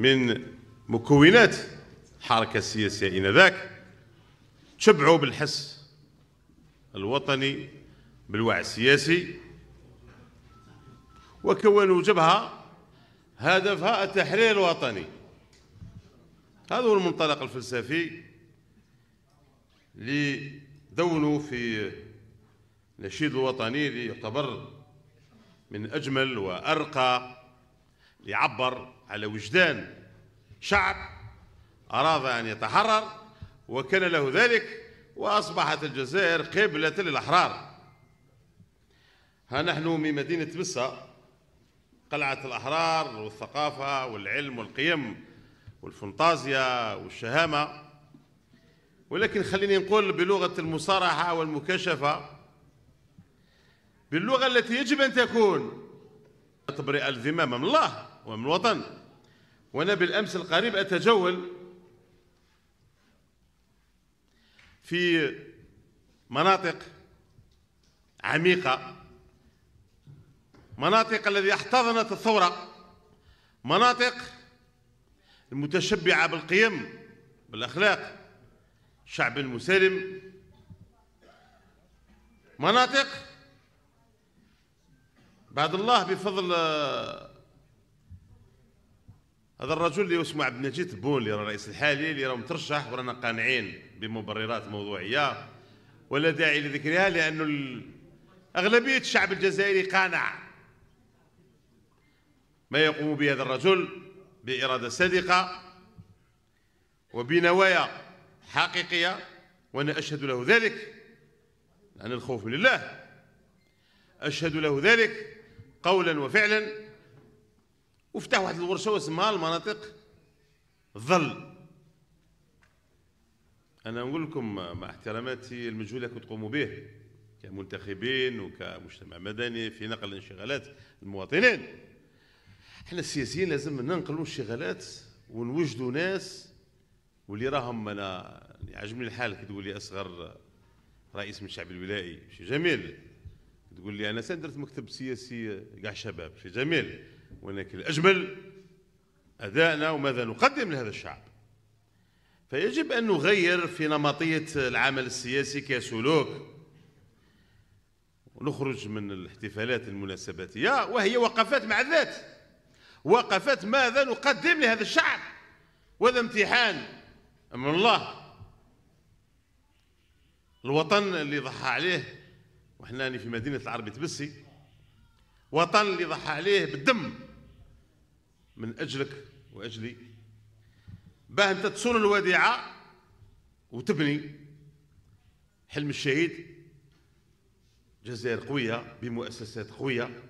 من مكونات الحركة السياسية إنذاك تشبعوا بالحس الوطني بالوعي السياسي وكونوا جبهة هدفها التحرير الوطني هذا هو المنطلق الفلسفي اللي دونوا في النشيد الوطني اللي يعتبر من أجمل وأرقى ليعبر على وجدان شعب أراد أن يتحرر وكان له ذلك وأصبحت الجزائر قبلة للأحرار ها نحن من مدينة بسة قلعة الأحرار والثقافة والعلم والقيم والفنتازيا والشهامة ولكن خليني نقول بلغة المصارحة والمكاشفة باللغة التي يجب أن تكون تبرئ الذمام من الله ومن الوطن وأنا بالأمس القريب أتجول في مناطق عميقة مناطق الذي احتضنت الثورة مناطق المتشبعة بالقيم بالأخلاق شعب المسالم مناطق بعد الله بفضل هذا الرجل اللي اسمه عبد المجيد بون اللي راه الرئيس الحالي اللي راه مترشح ورانا قانعين بمبررات موضوعيه ولا داعي لذكرها لانه اغلبيه الشعب الجزائري قانع ما يقوم به هذا الرجل باراده صادقه وبنوايا حقيقيه وانا اشهد له ذلك عن الخوف من الله اشهد له ذلك قولا وفعلا وفتح واحد الورشه واسمها المناطق ظل انا نقول لكم مع احتراماتي المجهود اللي تقوموا به كمنتخبين وكمجتمع مدني في نقل انشغالات المواطنين احنا السياسيين لازم ننقلوا الانشغالات ونوجدوا ناس واللي راهم انا يعجبني الحال كي تقول لي اصغر رئيس من الشعب الولائي شي جميل تقول لي انا سندرت مكتب سياسي كاع شباب شي جميل ولكن الأجمل أدائنا وماذا نقدم لهذا الشعب فيجب أن نغير في نمطية العمل السياسي كسلوك ونخرج من الاحتفالات المناسباتية وهي وقفات مع الذات وقفات ماذا نقدم لهذا الشعب وهذا امتحان من الله الوطن اللي ضحى عليه وحنا في مدينة العربي تبسي وطن اللي ضحى عليه بالدم من أجلك وأجلي باه أنت تصون الوديعة وتبني حلم الشهيد جزائر قوية بمؤسسات قوية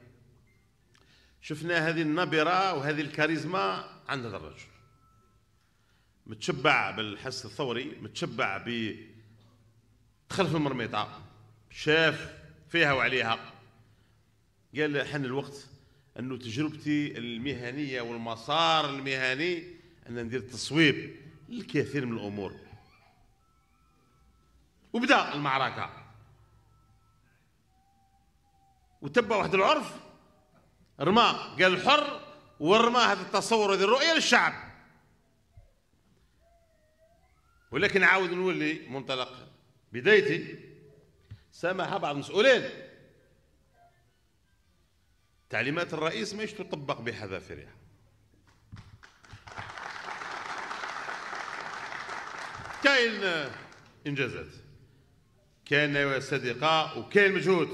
شفنا هذه النبرة وهذه الكاريزما عند هذا الرجل متشبع بالحس الثوري متشبع ب دخل في المرميطة شاف فيها وعليها قال حان الوقت انه تجربتي المهنيه والمسار المهني ان ندير تصويب للكثير من الامور وبدا المعركه وتبع واحد العرف رمى قال الحر ورمى هذا التصور هذه الرؤيه للشعب ولكن عاود نولي منطلق بدايتي سامح بعض المسؤولين تعليمات الرئيس مش تطبق بحذافيرها كاين انجازات كاين صديقه وكاين مجهود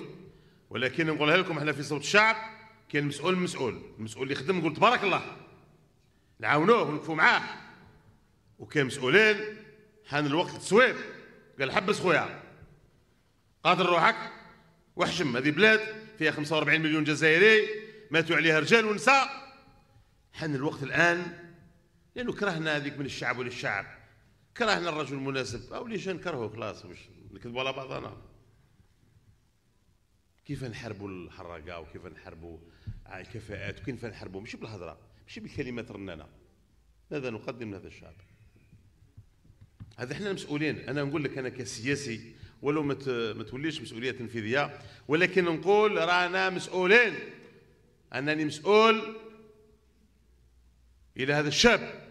ولكن نقولها لكم احنا في صوت الشعب كاين مسؤول مسؤول المسؤول اللي خدم نقول تبارك الله نعاونوه ونقفوا معاه وكاين مسؤولين حان الوقت تصويب قال حبس خويا قادر روحك وحشم هذه بلاد فيها 45 مليون جزائري ماتوا عليها رجال ونساء حان الوقت الآن لأنه كرهنا هذيك من الشعب وللشعب كرهنا الرجل المناسب أو ليش نكرهه خلاص مش نكذبوا على بعضنا كيف نحاربوا الحراقه وكيف نحاربوا الكفاءات وكيف نحاربوا مش بالهضره مش بكلمات رنانه ماذا نقدم لهذا الشعب هذا احنا مسؤولين انا نقول لك انا كسياسي ولو ما توليش مسؤوليه تنفيذيه ولكن نقول رانا مسؤولين انني مسؤول الى هذا الشاب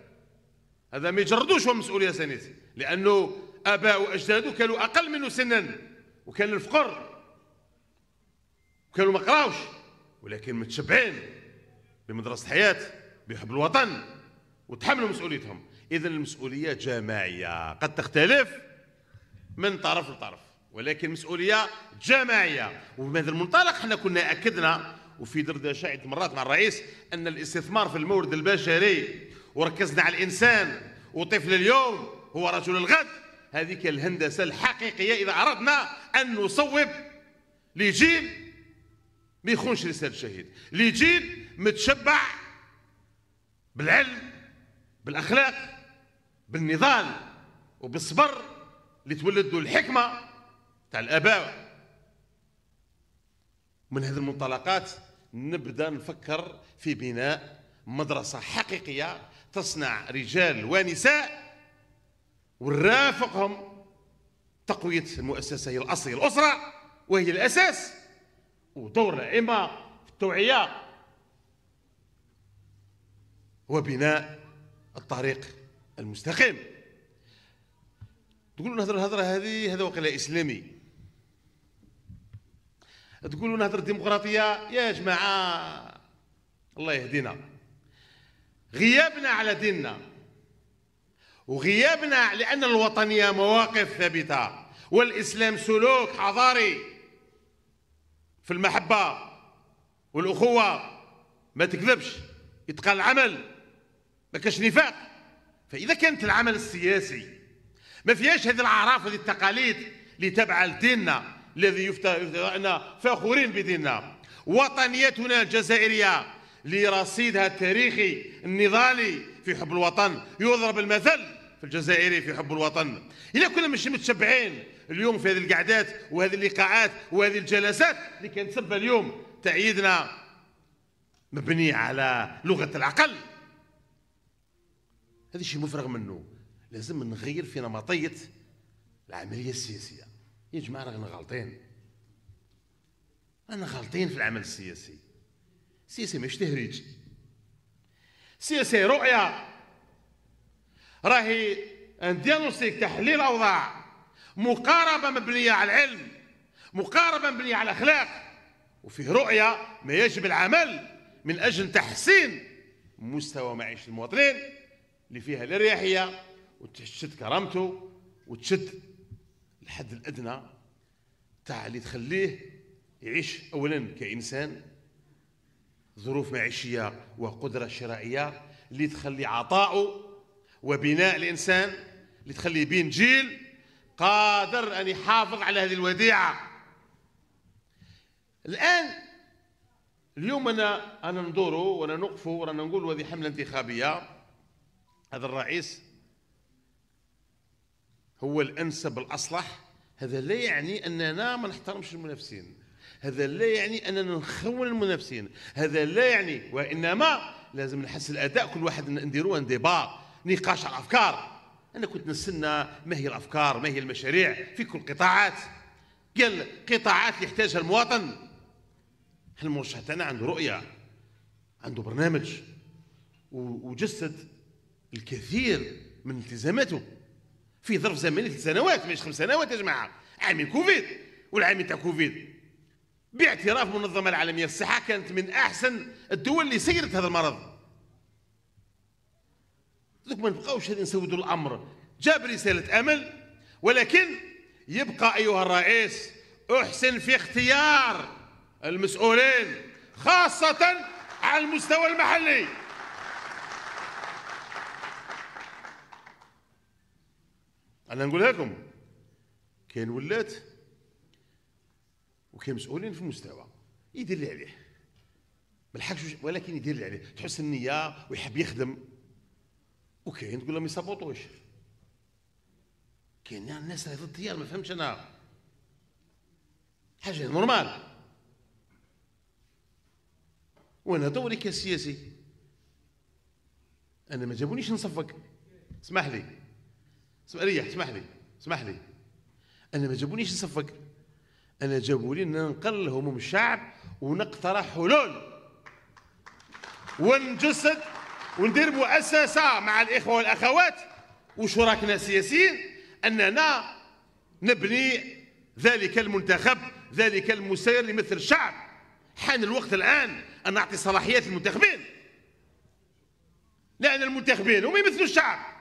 هذا ما يجردوش هو مسؤوليه سنتي لانه اباء واجداده كانوا اقل منه سنا وكان الفقر وكانوا ما قراوش ولكن متشبعين بمدرسه حياه بحب الوطن وتحملوا مسؤوليتهم اذا المسؤوليه جماعيه قد تختلف من طرف لطرف ولكن مسؤوليه جماعيه ومن هذا المنطلق احنا كنا اكدنا وفي دردشه عده مرات مع الرئيس ان الاستثمار في المورد البشري وركزنا على الانسان وطفل اليوم هو رجل الغد هذيك الهندسه الحقيقيه اذا اردنا ان نصوب لجيل ما يخونش رساله الشهيد لجيل متشبع بالعلم بالاخلاق بالنضال وبالصبر اللي تولدوا الحكمه تاع الاباء من هذه المنطلقات نبدا نفكر في بناء مدرسه حقيقيه تصنع رجال ونساء ونرافقهم تقويه المؤسسه هي الاصل الاسره وهي الاساس ودور إما في التوعيه وبناء الطريق المستقيم تقول له نهضر الهضره هذه هذا وقيله اسلامي تقول له نهضر ديمقراطيه يا جماعه الله يهدينا غيابنا على ديننا وغيابنا لان الوطنيه مواقف ثابته والاسلام سلوك حضاري في المحبه والاخوه ما تكذبش يتقال العمل ما كاش نفاق فاذا كانت العمل السياسي ما فيهاش هذه الاعراف وهذه التقاليد اللي تابعه لديننا الذي ان فخورين بديننا وطنيتنا الجزائريه لرصيدها التاريخي النضالي في حب الوطن يضرب المثل في الجزائري في حب الوطن الا كنا مش متشبعين اليوم في هذه القعدات وهذه اللقاءات وهذه الجلسات اللي كانت سبه اليوم تعيدنا مبني على لغه العقل هذا شيء مفرغ منه لازم نغير في نمطيه العمليه السياسيه يا جماعه رانا غالطين رانا غالطين في العمل السياسي السياسي مش تهريج السياسي رؤيه راهي ان ديانوستيك تحليل اوضاع مقاربه مبنيه على العلم مقاربه مبنيه على الاخلاق وفيه رؤيه ما يجب العمل من اجل تحسين مستوى معيشه المواطنين اللي فيها الاريحيه وتشد كرامته وتشد الحد الادنى تاع اللي تخليه يعيش اولا كانسان ظروف معيشيه وقدره شرائيه اللي تخلي عطاؤه وبناء الانسان اللي تخلي بين جيل قادر ان يحافظ على هذه الوديعه الان اليوم انا انا ندورو وانا نوقفوا وانا نقول هذه حمله انتخابيه هذا الرئيس هو الانسب الاصلح هذا لا يعني اننا ما نحترمش المنافسين هذا لا يعني اننا نخون المنافسين هذا لا يعني وانما لازم نحس الاداء كل واحد نديروا ديبا نقاش على الافكار انا كنت نستنى ما هي الافكار ما هي المشاريع في كل القطاعات قال قطاعات اللي يحتاجها المواطن المرشح تاعنا عنده رؤيه عنده برنامج وجسد الكثير من التزاماته في ظرف زمني ثلاث سنوات مش خمس سنوات يا جماعه عامين كوفيد والعام تاع كوفيد باعتراف المنظمه العالميه للصحه كانت من احسن الدول اللي سيرت هذا المرض دوك ما نبقاوش نسودوا الامر جاب رساله امل ولكن يبقى ايها الرئيس احسن في اختيار المسؤولين خاصه على المستوى المحلي انا نقولها لكم كاين ولات وكاين مسؤولين في المستوى يدير اللي عليه ما لحقش ولكن يدير اللي عليه تحس النيه ويحب يخدم وكاين تقول لهم يصابوطوش كاين الناس اللي ضد ما فهمتش انا حاجه نورمال وانا دوري كسياسي انا ما جابونيش نصفق اسمح لي اسمع لي اسمح لي اسمح لي انا ما جابونيش نصفق انا جابوني ان نقل هموم الشعب ونقترح حلول ونجسد وندير مؤسسه مع الاخوه والاخوات وشركنا السياسيين اننا نبني ذلك المنتخب ذلك المسير اللي يمثل الشعب حان الوقت الان ان نعطي صلاحيات للمنتخبين لان المنتخبين هم يمثلوا الشعب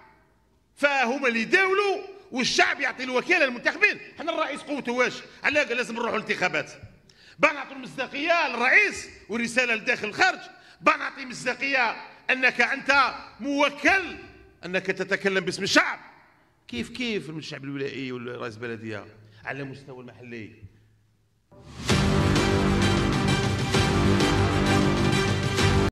فهما اللي يداولوا والشعب يعطي الوكاله للمنتخبين حنا الرئيس قوته واش علاه قال لازم نروحوا الانتخابات بقى نعطوا المصداقيه للرئيس والرساله لداخل الخارج بنعطي نعطي مصداقيه انك انت موكل انك تتكلم باسم الشعب كيف كيف من الشعب الولائي والرئيس البلديه على المستوى المحلي